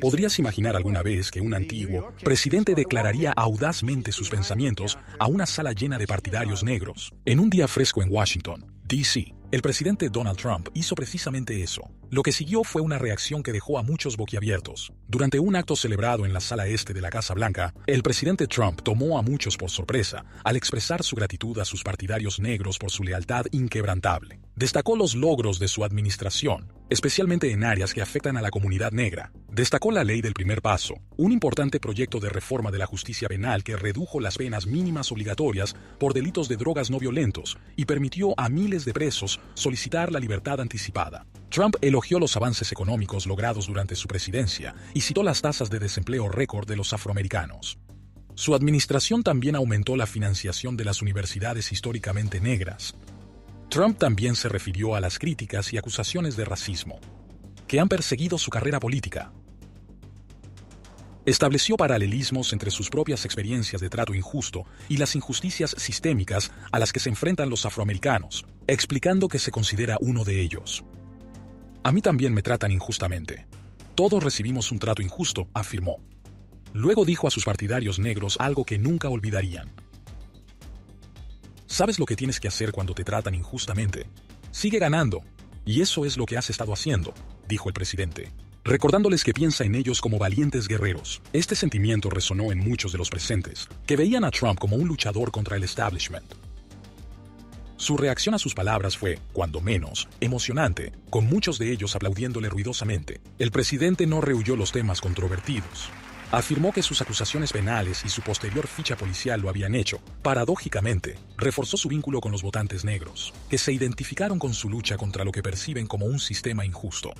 ¿Podrías imaginar alguna vez que un antiguo presidente declararía audazmente sus pensamientos a una sala llena de partidarios negros en un día fresco en Washington, D.C.? El presidente Donald Trump hizo precisamente eso. Lo que siguió fue una reacción que dejó a muchos boquiabiertos. Durante un acto celebrado en la sala este de la Casa Blanca, el presidente Trump tomó a muchos por sorpresa al expresar su gratitud a sus partidarios negros por su lealtad inquebrantable. Destacó los logros de su administración, especialmente en áreas que afectan a la comunidad negra. Destacó la ley del primer paso, un importante proyecto de reforma de la justicia penal que redujo las penas mínimas obligatorias por delitos de drogas no violentos y permitió a miles de presos solicitar la libertad anticipada. Trump elogió los avances económicos logrados durante su presidencia y citó las tasas de desempleo récord de los afroamericanos. Su administración también aumentó la financiación de las universidades históricamente negras, Trump también se refirió a las críticas y acusaciones de racismo, que han perseguido su carrera política. Estableció paralelismos entre sus propias experiencias de trato injusto y las injusticias sistémicas a las que se enfrentan los afroamericanos, explicando que se considera uno de ellos. A mí también me tratan injustamente. Todos recibimos un trato injusto, afirmó. Luego dijo a sus partidarios negros algo que nunca olvidarían. Sabes lo que tienes que hacer cuando te tratan injustamente. Sigue ganando. Y eso es lo que has estado haciendo, dijo el presidente recordándoles que piensa en ellos como valientes guerreros. Este sentimiento resonó en muchos de los presentes, que veían a Trump como un luchador contra el establishment. Su reacción a sus palabras fue, cuando menos, emocionante, con muchos de ellos aplaudiéndole ruidosamente. El presidente no rehuyó los temas controvertidos afirmó que sus acusaciones penales y su posterior ficha policial lo habían hecho. Paradójicamente, reforzó su vínculo con los votantes negros, que se identificaron con su lucha contra lo que perciben como un sistema injusto.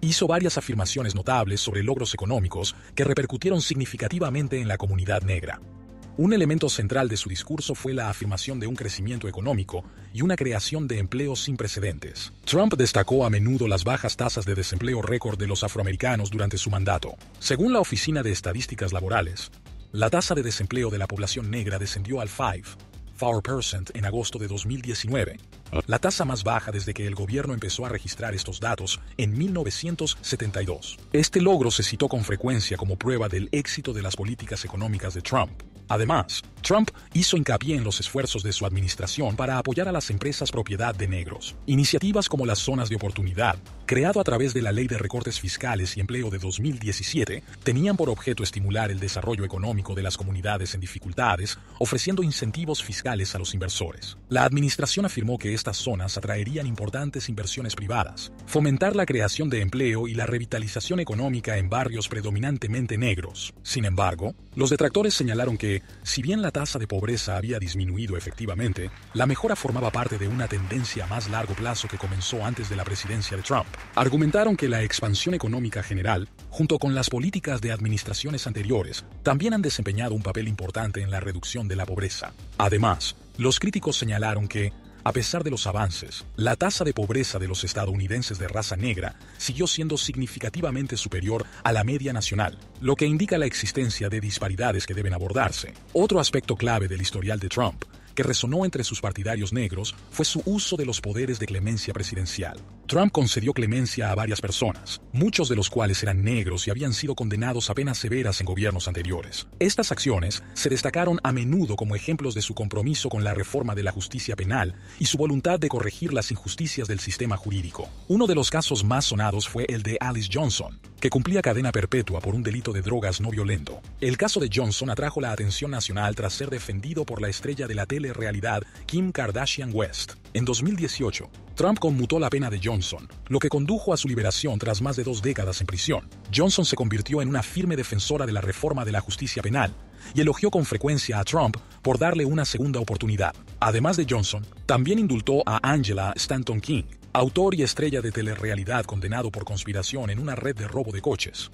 Hizo varias afirmaciones notables sobre logros económicos que repercutieron significativamente en la comunidad negra. Un elemento central de su discurso fue la afirmación de un crecimiento económico y una creación de empleos sin precedentes. Trump destacó a menudo las bajas tasas de desempleo récord de los afroamericanos durante su mandato. Según la Oficina de Estadísticas Laborales, la tasa de desempleo de la población negra descendió al 5.4% en agosto de 2019, la tasa más baja desde que el gobierno empezó a registrar estos datos en 1972. Este logro se citó con frecuencia como prueba del éxito de las políticas económicas de Trump. Además, Trump hizo hincapié en los esfuerzos de su administración para apoyar a las empresas propiedad de negros. Iniciativas como las zonas de oportunidad, creado a través de la Ley de Recortes Fiscales y Empleo de 2017, tenían por objeto estimular el desarrollo económico de las comunidades en dificultades, ofreciendo incentivos fiscales a los inversores. La administración afirmó que estas zonas atraerían importantes inversiones privadas, fomentar la creación de empleo y la revitalización económica en barrios predominantemente negros. Sin embargo, los detractores señalaron que si bien la tasa de pobreza había disminuido efectivamente, la mejora formaba parte de una tendencia a más largo plazo que comenzó antes de la presidencia de Trump. Argumentaron que la expansión económica general, junto con las políticas de administraciones anteriores, también han desempeñado un papel importante en la reducción de la pobreza. Además, los críticos señalaron que, a pesar de los avances, la tasa de pobreza de los estadounidenses de raza negra siguió siendo significativamente superior a la media nacional, lo que indica la existencia de disparidades que deben abordarse. Otro aspecto clave del historial de Trump, que resonó entre sus partidarios negros, fue su uso de los poderes de clemencia presidencial. Trump concedió clemencia a varias personas, muchos de los cuales eran negros y habían sido condenados a penas severas en gobiernos anteriores. Estas acciones se destacaron a menudo como ejemplos de su compromiso con la reforma de la justicia penal y su voluntad de corregir las injusticias del sistema jurídico. Uno de los casos más sonados fue el de Alice Johnson, que cumplía cadena perpetua por un delito de drogas no violento. El caso de Johnson atrajo la atención nacional tras ser defendido por la estrella de la telerealidad Kim Kardashian West. En 2018, Trump conmutó la pena de Johnson, lo que condujo a su liberación tras más de dos décadas en prisión. Johnson se convirtió en una firme defensora de la reforma de la justicia penal y elogió con frecuencia a Trump por darle una segunda oportunidad. Además de Johnson, también indultó a Angela Stanton King, autor y estrella de telerrealidad condenado por conspiración en una red de robo de coches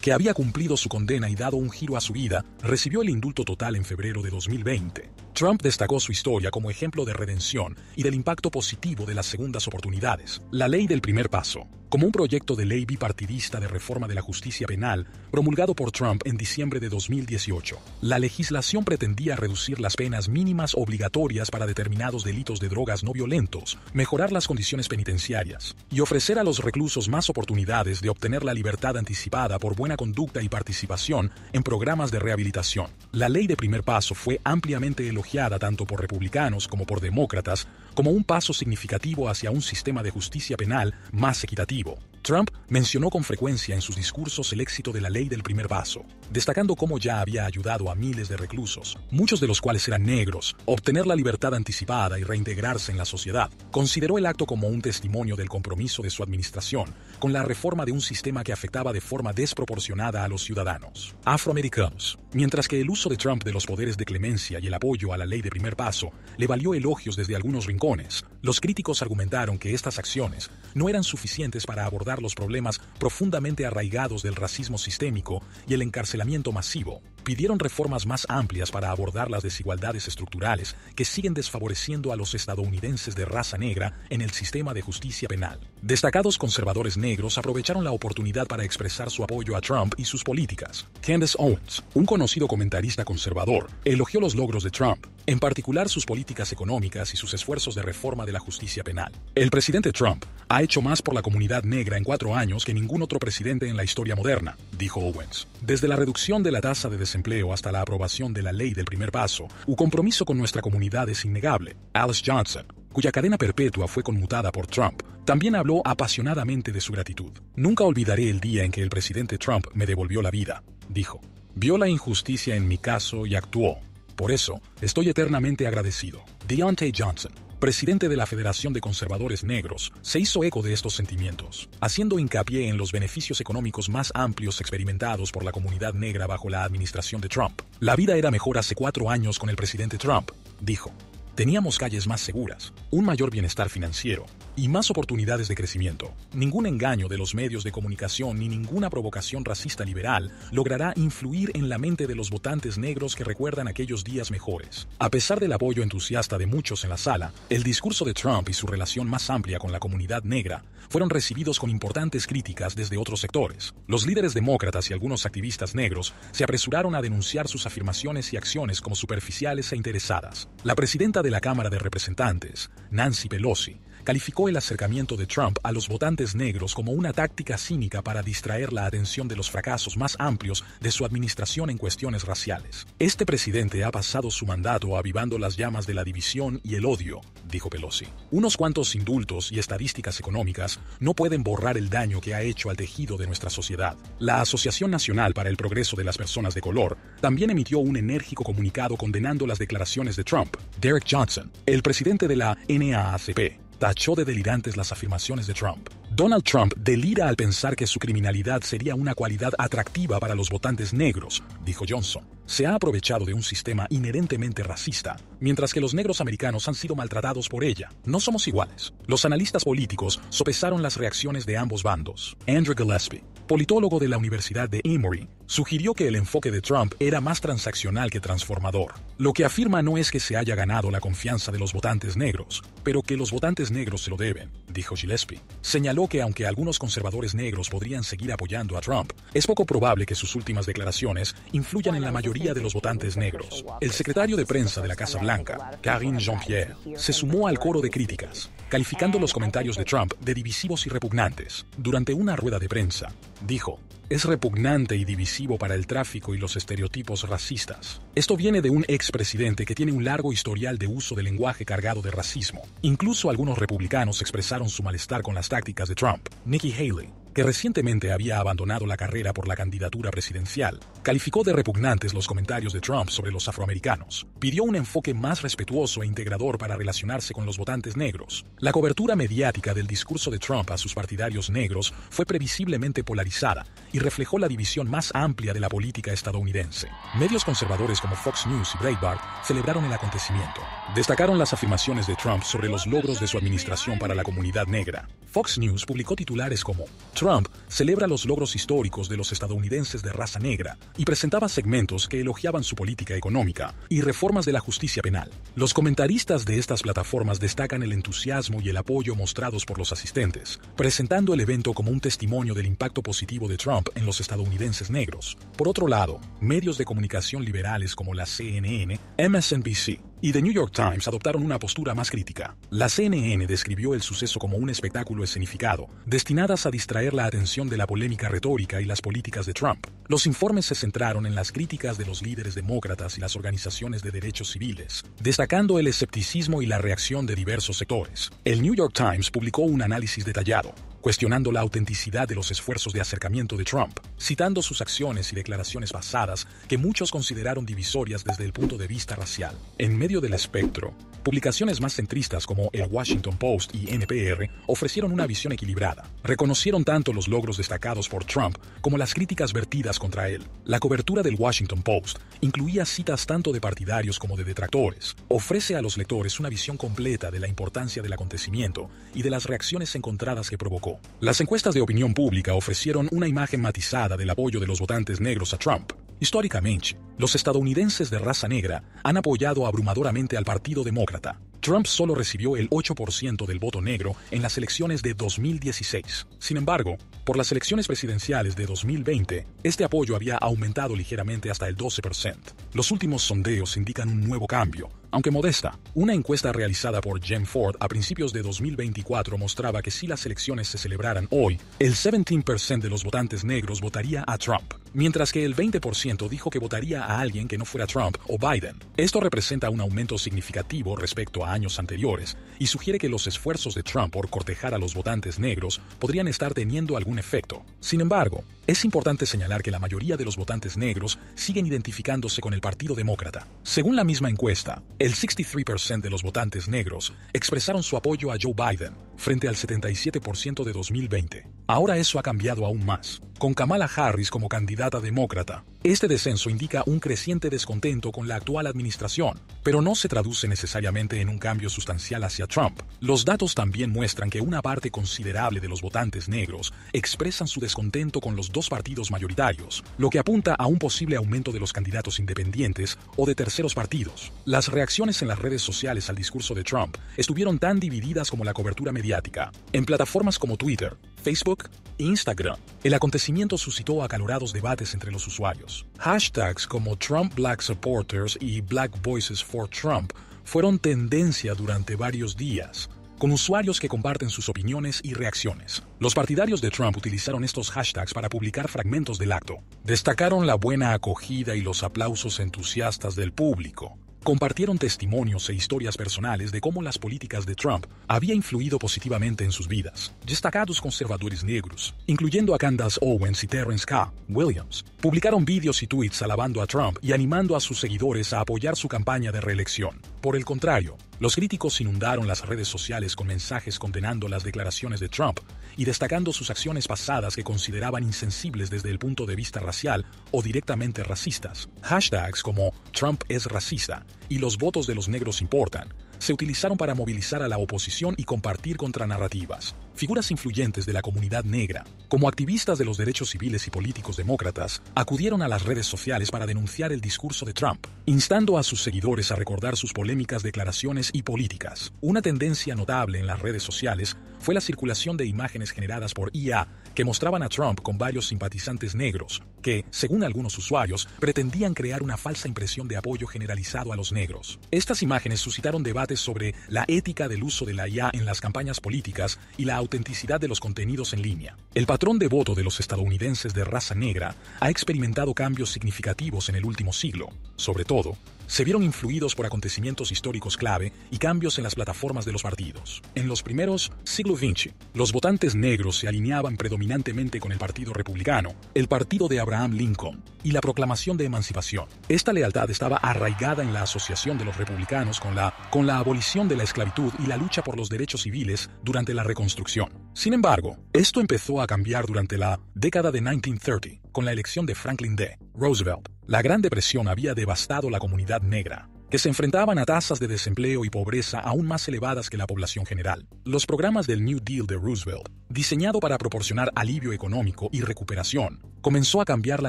que había cumplido su condena y dado un giro a su vida, recibió el indulto total en febrero de 2020. Trump destacó su historia como ejemplo de redención y del impacto positivo de las segundas oportunidades, la ley del primer paso como un proyecto de ley bipartidista de reforma de la justicia penal promulgado por Trump en diciembre de 2018. La legislación pretendía reducir las penas mínimas obligatorias para determinados delitos de drogas no violentos, mejorar las condiciones penitenciarias y ofrecer a los reclusos más oportunidades de obtener la libertad anticipada por buena conducta y participación en programas de rehabilitación. La ley de primer paso fue ampliamente elogiada tanto por republicanos como por demócratas como un paso significativo hacia un sistema de justicia penal más equitativo Trump mencionó con frecuencia en sus discursos el éxito de la ley del primer vaso, destacando cómo ya había ayudado a miles de reclusos, muchos de los cuales eran negros, a obtener la libertad anticipada y reintegrarse en la sociedad. Consideró el acto como un testimonio del compromiso de su administración con la reforma de un sistema que afectaba de forma desproporcionada a los ciudadanos afroamericanos, mientras que el uso de Trump de los poderes de clemencia y el apoyo a la ley de primer paso le valió elogios desde algunos rincones. Los críticos argumentaron que estas acciones no eran suficientes para abordar los problemas profundamente arraigados del racismo sistémico y el encarcelamiento encarcelamiento masivo pidieron reformas más amplias para abordar las desigualdades estructurales que siguen desfavoreciendo a los estadounidenses de raza negra en el sistema de justicia penal. Destacados conservadores negros aprovecharon la oportunidad para expresar su apoyo a Trump y sus políticas. Candace Owens, un conocido comentarista conservador, elogió los logros de Trump, en particular sus políticas económicas y sus esfuerzos de reforma de la justicia penal. El presidente Trump ha hecho más por la comunidad negra en cuatro años que ningún otro presidente en la historia moderna, dijo Owens. Desde la reducción de la tasa de desempleo hasta la aprobación de la ley del primer paso, su compromiso con nuestra comunidad es innegable. Alice Johnson, cuya cadena perpetua fue conmutada por Trump, también habló apasionadamente de su gratitud. Nunca olvidaré el día en que el presidente Trump me devolvió la vida, dijo. Vio la injusticia en mi caso y actuó. Por eso, estoy eternamente agradecido. Deontay Johnson, presidente de la Federación de Conservadores Negros, se hizo eco de estos sentimientos, haciendo hincapié en los beneficios económicos más amplios experimentados por la comunidad negra bajo la administración de Trump. La vida era mejor hace cuatro años con el presidente Trump, dijo. Teníamos calles más seguras, un mayor bienestar financiero, y más oportunidades de crecimiento. Ningún engaño de los medios de comunicación ni ninguna provocación racista liberal logrará influir en la mente de los votantes negros que recuerdan aquellos días mejores. A pesar del apoyo entusiasta de muchos en la sala, el discurso de Trump y su relación más amplia con la comunidad negra fueron recibidos con importantes críticas desde otros sectores. Los líderes demócratas y algunos activistas negros se apresuraron a denunciar sus afirmaciones y acciones como superficiales e interesadas. La presidenta de la Cámara de Representantes, Nancy Pelosi, calificó el acercamiento de Trump a los votantes negros como una táctica cínica para distraer la atención de los fracasos más amplios de su administración en cuestiones raciales. Este presidente ha pasado su mandato avivando las llamas de la división y el odio, dijo Pelosi. Unos cuantos indultos y estadísticas económicas no pueden borrar el daño que ha hecho al tejido de nuestra sociedad. La Asociación Nacional para el Progreso de las Personas de Color también emitió un enérgico comunicado condenando las declaraciones de Trump. Derek Johnson, el presidente de la NAACP, tachó de delirantes las afirmaciones de Trump. Donald Trump delira al pensar que su criminalidad sería una cualidad atractiva para los votantes negros, dijo Johnson. Se ha aprovechado de un sistema inherentemente racista, mientras que los negros americanos han sido maltratados por ella. No somos iguales. Los analistas políticos sopesaron las reacciones de ambos bandos. Andrew Gillespie, politólogo de la Universidad de Emory, sugirió que el enfoque de Trump era más transaccional que transformador. Lo que afirma no es que se haya ganado la confianza de los votantes negros, pero que los votantes negros se lo deben, dijo Gillespie. Señaló que aunque algunos conservadores negros podrían seguir apoyando a Trump, es poco probable que sus últimas declaraciones influyan en la mayoría de los votantes negros. El secretario de prensa de la Casa Blanca, Karine Jean-Pierre, se sumó al coro de críticas, calificando los comentarios de Trump de divisivos y repugnantes. Durante una rueda de prensa, dijo, es repugnante y divisivo para el tráfico y los estereotipos racistas. Esto viene de un expresidente que tiene un largo historial de uso de lenguaje cargado de racismo. Incluso algunos republicanos expresaron su malestar con las tácticas de Trump. Nikki Haley, que recientemente había abandonado la carrera por la candidatura presidencial, calificó de repugnantes los comentarios de Trump sobre los afroamericanos, pidió un enfoque más respetuoso e integrador para relacionarse con los votantes negros. La cobertura mediática del discurso de Trump a sus partidarios negros fue previsiblemente polarizada y reflejó la división más amplia de la política estadounidense. Medios conservadores como Fox News y Breitbart celebraron el acontecimiento. Destacaron las afirmaciones de Trump sobre los logros de su administración para la comunidad negra. Fox News publicó titulares como Trump celebra los logros históricos de los estadounidenses de raza negra y presentaba segmentos que elogiaban su política económica y reformas de la justicia penal. Los comentaristas de estas plataformas destacan el entusiasmo y el apoyo mostrados por los asistentes, presentando el evento como un testimonio del impacto positivo de Trump en los estadounidenses negros. Por otro lado, medios de comunicación liberales como la CNN, MSNBC, y The New York Times adoptaron una postura más crítica. La CNN describió el suceso como un espectáculo escenificado, destinadas a distraer la atención de la polémica retórica y las políticas de Trump, los informes se centraron en las críticas de los líderes demócratas y las organizaciones de derechos civiles, destacando el escepticismo y la reacción de diversos sectores. El New York Times publicó un análisis detallado, cuestionando la autenticidad de los esfuerzos de acercamiento de Trump, citando sus acciones y declaraciones pasadas que muchos consideraron divisorias desde el punto de vista racial. En medio del espectro, publicaciones más centristas como el Washington Post y NPR ofrecieron una visión equilibrada. Reconocieron tanto los logros destacados por Trump como las críticas vertidas contra él. La cobertura del Washington Post incluía citas tanto de partidarios como de detractores. Ofrece a los lectores una visión completa de la importancia del acontecimiento y de las reacciones encontradas que provocó las encuestas de opinión pública ofrecieron una imagen matizada del apoyo de los votantes negros a Trump. Históricamente, los estadounidenses de raza negra han apoyado abrumadoramente al Partido Demócrata. Trump solo recibió el 8% del voto negro en las elecciones de 2016. Sin embargo, por las elecciones presidenciales de 2020, este apoyo había aumentado ligeramente hasta el 12%. Los últimos sondeos indican un nuevo cambio, aunque modesta. Una encuesta realizada por Jim Ford a principios de 2024 mostraba que si las elecciones se celebraran hoy, el 17% de los votantes negros votaría a Trump mientras que el 20% dijo que votaría a alguien que no fuera Trump o Biden. Esto representa un aumento significativo respecto a años anteriores y sugiere que los esfuerzos de Trump por cortejar a los votantes negros podrían estar teniendo algún efecto. Sin embargo, es importante señalar que la mayoría de los votantes negros siguen identificándose con el Partido Demócrata. Según la misma encuesta, el 63% de los votantes negros expresaron su apoyo a Joe Biden, frente al 77% de 2020. Ahora eso ha cambiado aún más, con Kamala Harris como candidata demócrata, este descenso indica un creciente descontento con la actual administración, pero no se traduce necesariamente en un cambio sustancial hacia Trump. Los datos también muestran que una parte considerable de los votantes negros expresan su descontento con los dos partidos mayoritarios, lo que apunta a un posible aumento de los candidatos independientes o de terceros partidos. Las reacciones en las redes sociales al discurso de Trump estuvieron tan divididas como la cobertura mediática. En plataformas como Twitter, Facebook e Instagram. El acontecimiento suscitó acalorados debates entre los usuarios. Hashtags como Trump Black Supporters y Black Voices for Trump fueron tendencia durante varios días con usuarios que comparten sus opiniones y reacciones. Los partidarios de Trump utilizaron estos hashtags para publicar fragmentos del acto. Destacaron la buena acogida y los aplausos entusiastas del público, compartieron testimonios e historias personales de cómo las políticas de Trump había influido positivamente en sus vidas. Destacados conservadores negros, incluyendo a Candace Owens y Terrence K. Williams, publicaron vídeos y tweets alabando a Trump y animando a sus seguidores a apoyar su campaña de reelección. Por el contrario, los críticos inundaron las redes sociales con mensajes condenando las declaraciones de Trump y destacando sus acciones pasadas que consideraban insensibles desde el punto de vista racial o directamente racistas. Hashtags como Trump es racista y los votos de los negros importan se utilizaron para movilizar a la oposición y compartir contranarrativas figuras influyentes de la comunidad negra, como activistas de los derechos civiles y políticos demócratas, acudieron a las redes sociales para denunciar el discurso de Trump, instando a sus seguidores a recordar sus polémicas declaraciones y políticas. Una tendencia notable en las redes sociales fue la circulación de imágenes generadas por IA que mostraban a Trump con varios simpatizantes negros, que, según algunos usuarios, pretendían crear una falsa impresión de apoyo generalizado a los negros. Estas imágenes suscitaron debates sobre la ética del uso de la IA en las campañas políticas y la autenticidad de los contenidos en línea. El patrón de voto de los estadounidenses de raza negra ha experimentado cambios significativos en el último siglo, sobre todo se vieron influidos por acontecimientos históricos clave y cambios en las plataformas de los partidos. En los primeros siglos XX, los votantes negros se alineaban predominantemente con el Partido Republicano, el partido de Abraham Lincoln y la proclamación de emancipación. Esta lealtad estaba arraigada en la asociación de los republicanos con la, con la abolición de la esclavitud y la lucha por los derechos civiles durante la Reconstrucción. Sin embargo, esto empezó a cambiar durante la década de 1930, con la elección de Franklin D. Roosevelt. La Gran Depresión había devastado la comunidad negra, que se enfrentaban a tasas de desempleo y pobreza aún más elevadas que la población general. Los programas del New Deal de Roosevelt diseñado para proporcionar alivio económico y recuperación, comenzó a cambiar la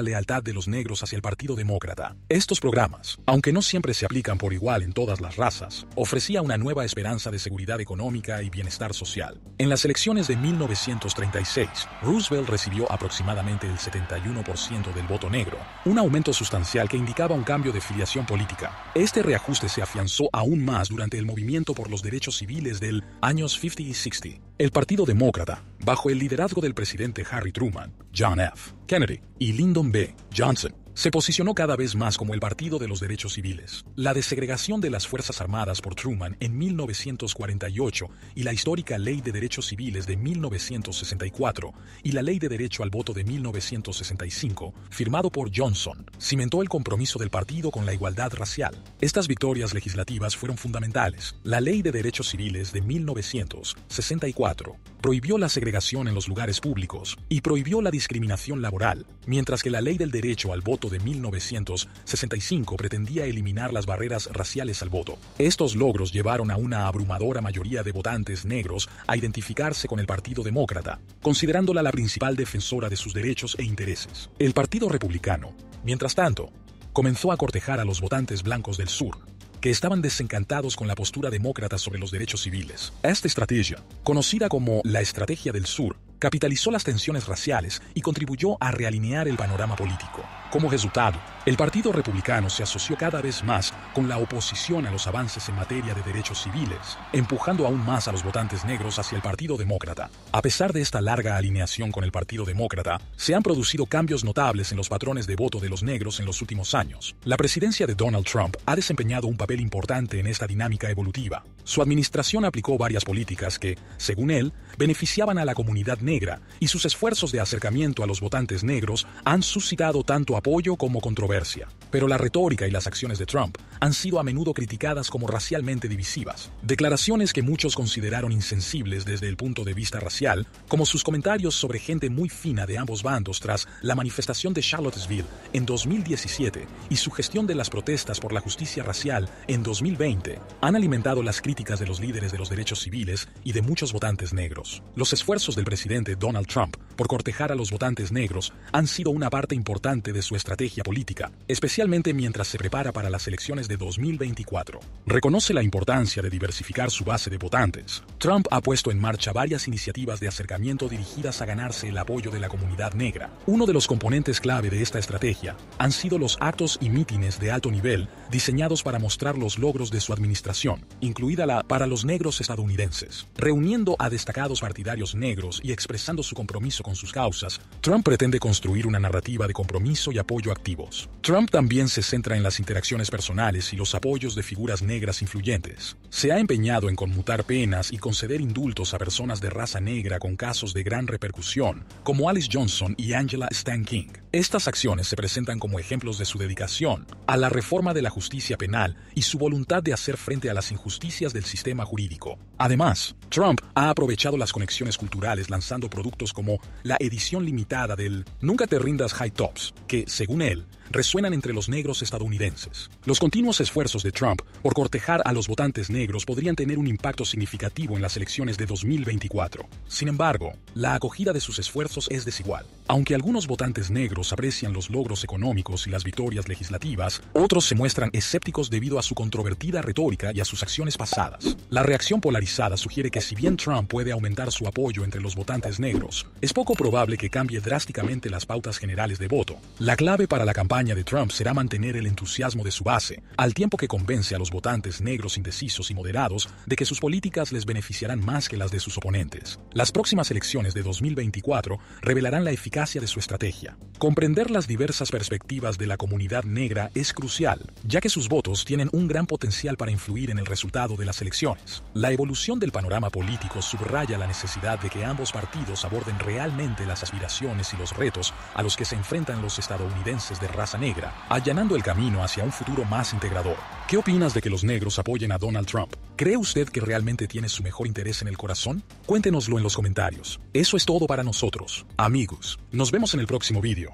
lealtad de los negros hacia el Partido Demócrata. Estos programas, aunque no siempre se aplican por igual en todas las razas, ofrecía una nueva esperanza de seguridad económica y bienestar social. En las elecciones de 1936, Roosevelt recibió aproximadamente el 71% del voto negro, un aumento sustancial que indicaba un cambio de filiación política. Este reajuste se afianzó aún más durante el movimiento por los derechos civiles del años 50 y 60 el Partido Demócrata, bajo el liderazgo del presidente Harry Truman, John F. Kennedy y Lyndon B. Johnson, se posicionó cada vez más como el Partido de los Derechos Civiles. La desegregación de las Fuerzas Armadas por Truman en 1948 y la histórica Ley de Derechos Civiles de 1964 y la Ley de Derecho al Voto de 1965, firmado por Johnson, cimentó el compromiso del partido con la igualdad racial. Estas victorias legislativas fueron fundamentales. La Ley de Derechos Civiles de 1964 prohibió la segregación en los lugares públicos y prohibió la discriminación laboral, mientras que la Ley del Derecho al Voto de 1965 pretendía eliminar las barreras raciales al voto. Estos logros llevaron a una abrumadora mayoría de votantes negros a identificarse con el Partido Demócrata, considerándola la principal defensora de sus derechos e intereses. El Partido Republicano, mientras tanto, comenzó a cortejar a los votantes blancos del sur, que estaban desencantados con la postura demócrata sobre los derechos civiles. Esta estrategia, conocida como la Estrategia del Sur, capitalizó las tensiones raciales y contribuyó a realinear el panorama político. Como resultado, el Partido Republicano se asoció cada vez más con la oposición a los avances en materia de derechos civiles, empujando aún más a los votantes negros hacia el Partido Demócrata. A pesar de esta larga alineación con el Partido Demócrata, se han producido cambios notables en los patrones de voto de los negros en los últimos años. La presidencia de Donald Trump ha desempeñado un papel importante en esta dinámica evolutiva. Su administración aplicó varias políticas que, según él, beneficiaban a la comunidad negra, y sus esfuerzos de acercamiento a los votantes negros han suscitado tanto apoyo como controversia pero la retórica y las acciones de Trump han sido a menudo criticadas como racialmente divisivas. Declaraciones que muchos consideraron insensibles desde el punto de vista racial, como sus comentarios sobre gente muy fina de ambos bandos tras la manifestación de Charlottesville en 2017 y su gestión de las protestas por la justicia racial en 2020, han alimentado las críticas de los líderes de los derechos civiles y de muchos votantes negros. Los esfuerzos del presidente Donald Trump por cortejar a los votantes negros han sido una parte importante de su estrategia política, especialmente especialmente mientras se prepara para las elecciones de 2024. Reconoce la importancia de diversificar su base de votantes. Trump ha puesto en marcha varias iniciativas de acercamiento dirigidas a ganarse el apoyo de la comunidad negra. Uno de los componentes clave de esta estrategia han sido los actos y mítines de alto nivel diseñados para mostrar los logros de su administración, incluida la para los negros estadounidenses. Reuniendo a destacados partidarios negros y expresando su compromiso con sus causas, Trump pretende construir una narrativa de compromiso y apoyo activos. Trump también se centra en las interacciones personales y los apoyos de figuras negras influyentes. Se ha empeñado en conmutar penas y conceder indultos a personas de raza negra con casos de gran repercusión, como Alice Johnson y Angela Stan King. Estas acciones se presentan como ejemplos de su dedicación a la reforma de la justicia penal y su voluntad de hacer frente a las injusticias del sistema jurídico. Además, Trump ha aprovechado las conexiones culturales lanzando productos como la edición limitada del Nunca te rindas High Tops, que, según él, resuenan entre los negros estadounidenses. Los continuos esfuerzos de Trump por cortejar a los votantes negros podrían tener un impacto significativo en las elecciones de 2024. Sin embargo, la acogida de sus esfuerzos es desigual. Aunque algunos votantes negros aprecian los logros económicos y las victorias legislativas, otros se muestran escépticos debido a su controvertida retórica y a sus acciones pasadas. La reacción polarizada sugiere que si bien Trump puede aumentar su apoyo entre los votantes negros, es poco probable que cambie drásticamente las pautas generales de voto. La clave para la campaña de Trump será mantener el entusiasmo de su base, al tiempo que convence a los votantes negros indecisos y moderados de que sus políticas les beneficiarán más que las de sus oponentes. Las próximas elecciones de 2024 revelarán la eficacia de su estrategia. Comprender las diversas perspectivas de la comunidad negra es crucial, ya que sus votos tienen un gran potencial para influir en el resultado de las elecciones. La evolución del panorama político subraya la necesidad de que ambos partidos aborden realmente las aspiraciones y los retos a los que se enfrentan los estadounidenses de raza negra, allanando el camino hacia un futuro más integrador. ¿Qué opinas de que los negros apoyen a Donald Trump? ¿Cree usted que realmente tiene su mejor interés en el corazón? Cuéntenoslo en los comentarios. Eso es todo para nosotros, amigos. Nos vemos en el próximo vídeo.